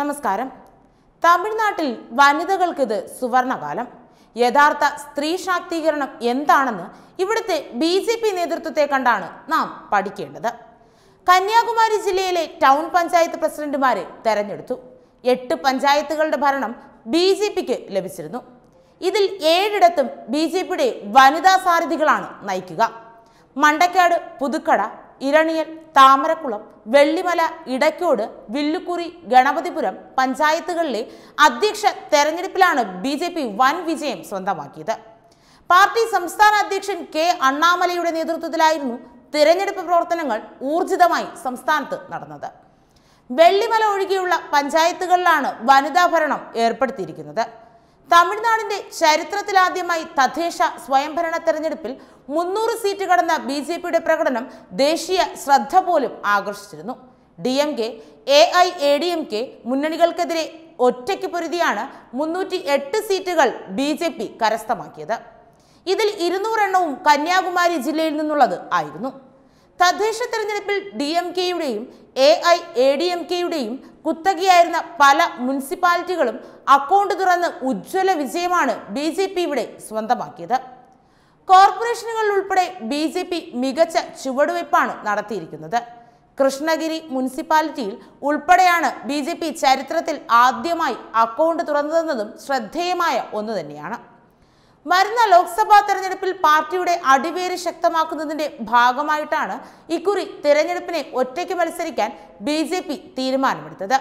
നമസ്കാരം തമിഴ്നാട്ടിൽ വനിതകൾക്കിത് സുവർണകാലം യഥാർത്ഥ സ്ത്രീ ശാക്തീകരണം എന്താണെന്ന് ഇവിടുത്തെ ബി ജെ പി നേതൃത്വത്തെ കണ്ടാണ് നാം പഠിക്കേണ്ടത് കന്യാകുമാരി ജില്ലയിലെ ടൗൺ പഞ്ചായത്ത് പ്രസിഡന്റുമാരെ തെരഞ്ഞെടുത്തു എട്ട് പഞ്ചായത്തുകളുടെ ഭരണം ബി ജെ പിക്ക് ലഭിച്ചിരുന്നു ഇതിൽ ഏഴിടത്തും ബി ജെ പിയുടെ വനിതാ സാരഥികളാണ് നയിക്കുക മണ്ടക്കാട് പുതുക്കട ഇരണിയൽ താമരക്കുളം വെള്ളിമല ഇടയ്ക്കോട് വില്ലുക്കുറി ഗണപതിപുരം പഞ്ചായത്തുകളിലെ അധ്യക്ഷ തെരഞ്ഞെടുപ്പിലാണ് ബി ജെ പി വൻ വിജയം സ്വന്തമാക്കിയത് പാർട്ടി സംസ്ഥാന അധ്യക്ഷൻ കെ അണ്ണാമലയുടെ നേതൃത്വത്തിലായിരുന്നു തിരഞ്ഞെടുപ്പ് പ്രവർത്തനങ്ങൾ ഊർജിതമായി സംസ്ഥാനത്ത് നടന്നത് വെള്ളിമല ഒഴികെയുള്ള പഞ്ചായത്തുകളിലാണ് വനിതാ ഭരണം ഏർപ്പെടുത്തിയിരിക്കുന്നത് തമിഴ്നാടിന്റെ ചരിത്രത്തിലാദ്യമായി തദ്ദേശ സ്വയംഭരണ തെരഞ്ഞെടുപ്പിൽ മുന്നൂറ് സീറ്റ് കടന്ന ബി ജെ പിയുടെ പ്രകടനം ദേശീയ ശ്രദ്ധ പോലും ആകർഷിച്ചിരുന്നു D M K A I A D M K മുന്നണികൾക്കെതിരെ ഒറ്റയ്ക്ക് പൊരുതിയാണ് മുന്നൂറ്റി എട്ട് സീറ്റുകൾ ബി ജെ പി കരസ്ഥമാക്കിയത് ഇതിൽ ഇരുന്നൂറെണ്ണവും കന്യാകുമാരി ജില്ലയിൽ നിന്നുള്ളത് ആയിരുന്നു തദ്ദേശ തെരഞ്ഞെടുപ്പിൽ ഡി എം കെയുടെയും A I A D M കെയുടെയും കുത്തകയായിരുന്ന പല മുനിസിപ്പാലിറ്റികളും അക്കൗണ്ട് തുറന്ന് ഉജ്ജ്വല വിജയമാണ് ബി ജെ പി ഇവിടെ സ്വന്തമാക്കിയത് കോർപ്പറേഷനുകൾ ഉൾപ്പെടെ ബി ജെ പി മികച്ച ചുവടുവയ്പാണ് നടത്തിയിരിക്കുന്നത് കൃഷ്ണഗിരി മുനിസിപ്പാലിറ്റിയിൽ ഉൾപ്പെടെയാണ് ബി ചരിത്രത്തിൽ ആദ്യമായി അക്കൗണ്ട് തുറന്നതെന്നതും ശ്രദ്ധേയമായ ഒന്നു തന്നെയാണ് വരുന്ന ലോക്സഭാ തെരഞ്ഞെടുപ്പിൽ പാർട്ടിയുടെ അടിവേര് ശക്തമാക്കുന്നതിന്റെ ഭാഗമായിട്ടാണ് ഇക്കുറി തെരഞ്ഞെടുപ്പിനെ ഒറ്റയ്ക്ക് മത്സരിക്കാൻ ബി ജെ പി തീരുമാനമെടുത്തത്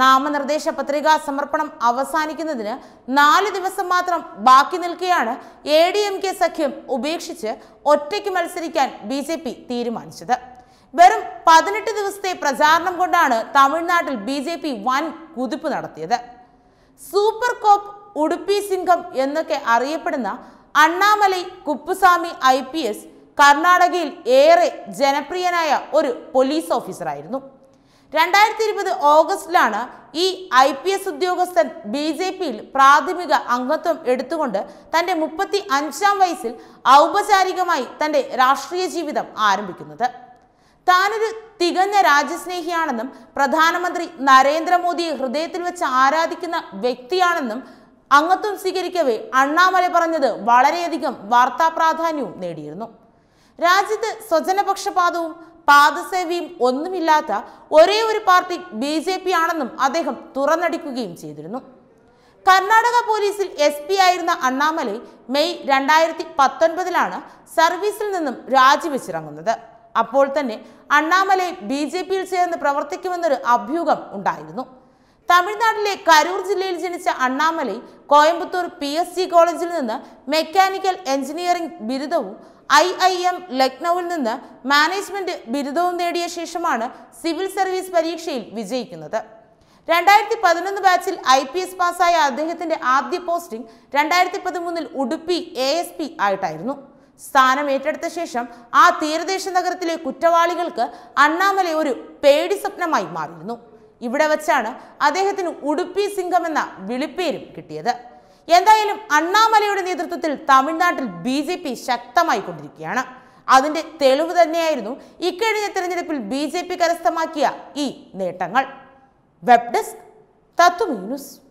നാമനിർദ്ദേശ പത്രികാ സമർപ്പണം അവസാനിക്കുന്നതിന് നാല് ദിവസം മാത്രം ബാക്കി നിൽക്കെയാണ് എ ഡി എം കെ സഖ്യം ഉപേക്ഷിച്ച് ഒറ്റയ്ക്ക് മത്സരിക്കാൻ ബി ജെ പി തീരുമാനിച്ചത് വെറും പതിനെട്ട് ദിവസത്തെ പ്രചാരണം കൊണ്ടാണ് തമിഴ്നാട്ടിൽ ബി ജെ പി വൻ കുതിപ്പ് നടത്തിയത് സൂപ്പർ കോപ്പ് ഉടുപ്പി സിംഗം എന്നൊക്കെ അറിയപ്പെടുന്ന Annamalai Kuppuswamy I P S കർണാടകയിൽ ഏറെ ജനപ്രിയനായ ഒരു പോലീസ് ഓഫീസറായിരുന്നു രണ്ടായിരത്തി ഇരുപത് ഓഗസ്റ്റിലാണ് ഈ ഐ പി എസ് ഉദ്യോഗസ്ഥൻ ബി ജെ പിയിൽ പ്രാഥമിക അംഗത്വം എടുത്തുകൊണ്ട് തൻ്റെ മുപ്പത്തി അഞ്ചാം വയസ്സിൽ ഔപചാരികമായി തൻ്റെ രാഷ്ട്രീയ ജീവിതം ആരംഭിക്കുന്നത് താനൊരു തികഞ്ഞ രാജ്യസ്നേഹിയാണെന്നും പ്രധാനമന്ത്രി നരേന്ദ്രമോദിയെ ഹൃദയത്തിൽ വെച്ച് ആരാധിക്കുന്ന വ്യക്തിയാണെന്നും അംഗത്വം സ്വീകരിക്കവേ അണ്ണാമല പറഞ്ഞത് വളരെയധികം വാർത്താ പ്രാധാന്യവും നേടിയിരുന്നു രാജ്യത്ത് സ്വജനപക്ഷപാതവും പാദസേവിയും ഒന്നുമില്ലാത്ത ഒരേ ഒരു പാർട്ടി ബി ജെ പി ആണെന്നും അദ്ദേഹം തുറന്നടിക്കുകയും ചെയ്തിരുന്നു കർണാടക പോലീസിൽ എസ് പി ആയിരുന്ന അണ്ണാമലൈ മെയ് രണ്ടായിരത്തി പത്തൊൻപതിലാണ് സർവീസിൽ നിന്നും രാജിവെച്ചിറങ്ങുന്നത് അപ്പോൾ തന്നെ അണ്ണാമലൈ ബി ജെ പിയിൽ ചേർന്ന് പ്രവർത്തിക്കുമെന്നൊരു അഭ്യൂഹം ഉണ്ടായിരുന്നു തമിഴ്നാട്ടിലെ കരൂർ ജില്ലയിൽ ജനിച്ച Annamalai Coimbatore P S C കോളേജിൽ നിന്ന് മെക്കാനിക്കൽ എഞ്ചിനീയറിംഗ് ബിരുദവും ഐ ഐ എം ലക്നൌവിൽ നിന്ന് മാനേജ്മെന്റ് ബിരുദവും നേടിയ ശേഷമാണ് സിവിൽ സർവീസ് പരീക്ഷയിൽ വിജയിക്കുന്നത് രണ്ടായിരത്തി പതിനൊന്ന് ബാച്ചിൽ ഐ പി എസ് പാസ്സായ അദ്ദേഹത്തിന്റെ ആദ്യ പോസ്റ്റിംഗ് രണ്ടായിരത്തി പതിമൂന്നിൽ ഉടുപ്പി എ എസ് പി ആയിട്ടായിരുന്നു സ്ഥാനം ഏറ്റെടുത്ത ശേഷം ആ തീരദേശ നഗരത്തിലെ കുറ്റവാളികൾക്ക് അണ്ണാമല ഒരു പേടി സ്വപ്നമായി മാറിയിരുന്നു ഇവിടെ വച്ചാണ് അദ്ദേഹത്തിന് ഉടുപ്പി സിംഗം എന്ന വിളിപ്പേരും കിട്ടിയത് എന്തായാലും അണ്ണാമലയുടെ നേതൃത്വത്തിൽ തമിഴ്നാട്ടിൽ ബി ജെ പി ശക്തമായി കൊണ്ടിരിക്കുകയാണ് അതിന്റെ തെളിവ് തന്നെയായിരുന്നു ഇക്കഴിഞ്ഞ തെരഞ്ഞെടുപ്പിൽ ബി ജെ പി കരസ്ഥമാക്കിയ ഈ നേട്ടങ്ങൾ വെബ് ഡെസ്ക് തത്വമീനുസ്